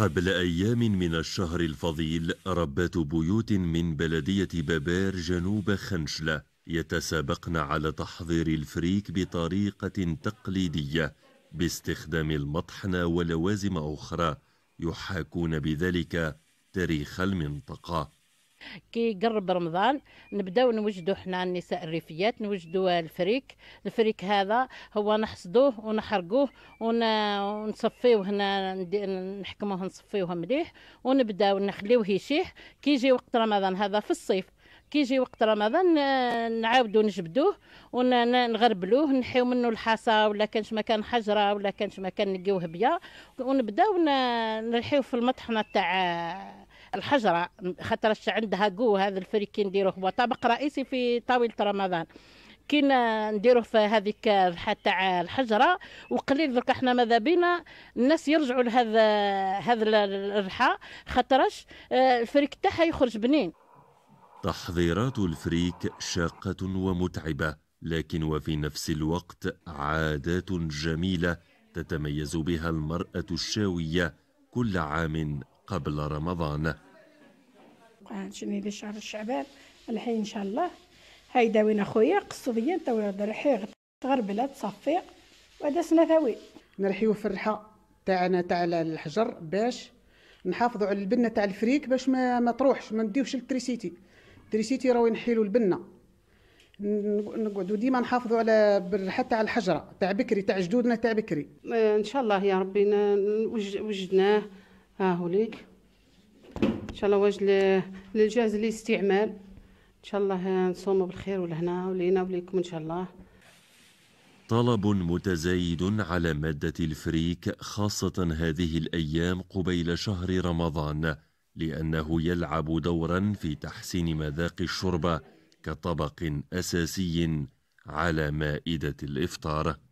قبل أيام من الشهر الفضيل ربات بيوت من بلدية بابار جنوب خنشلة يتسابقن على تحضير الفريك بطريقة تقليدية باستخدام المطحنة ولوازم أخرى يحاكون بذلك تاريخ المنطقة كي قرب رمضان نبداو نوجدوا حنا النساء الريفيات نوجدوا الفريك الفريك هذا هو نحصدوه ونحرقوه ونصفيوه هنا نحكموه نصفيوه مليح ونبداو نخليوه يشيح كي يجي وقت رمضان هذا في الصيف كي يجي وقت رمضان نعاودو نجبدوه ونغربلوه نحيو منه الحصى ولا كانش مكان حجره ولا كانش مكان نقيوه بيا ونبداو نلحيوه في المطحنه تاع الحجره خاطرش عندها قو هذا الفريق نديروه هو طبق رئيسي في طاوله رمضان كي نديروه في هذيك الضحى تاع الحجره وقليل درك احنا ماذا بينا الناس يرجعوا لهذا هذا الضحى خاطرش آه، الفريك تاعها يخرج بنين تحضيرات الفريك شاقه ومتعبه لكن وفي نفس الوقت عادات جميله تتميز بها المراه الشاويه كل عام قبل رمضان شني شهر شعبان الحين ان شاء الله هاي داوين اخويا قصو بيا تاوي رحي تغرب بلاد تصفي وهذا سنه نرحيو في الرحه تاعنا تاع الحجر باش نحافظوا على البنه تاع الفريك باش ما, ما تروحش ما نديوش التريسيتي التريسيتي راهو ينحيلوا البنه نقعدوا ديما نحافظوا على بالريحه تاع الحجره تاع بكري تاع جدودنا تاع بكري ان شاء الله يا ربي وجدناه ها هو ليك ان شاء الله واجد للجاهز للاستعمال ان شاء الله نصوموا بالخير ولهنا ولينا وليكم ان شاء الله طلب متزايد على مادة الفريك خاصة هذه الأيام قبيل شهر رمضان لأنه يلعب دورا في تحسين مذاق الشوربة كطبق أساسي على مائدة الإفطار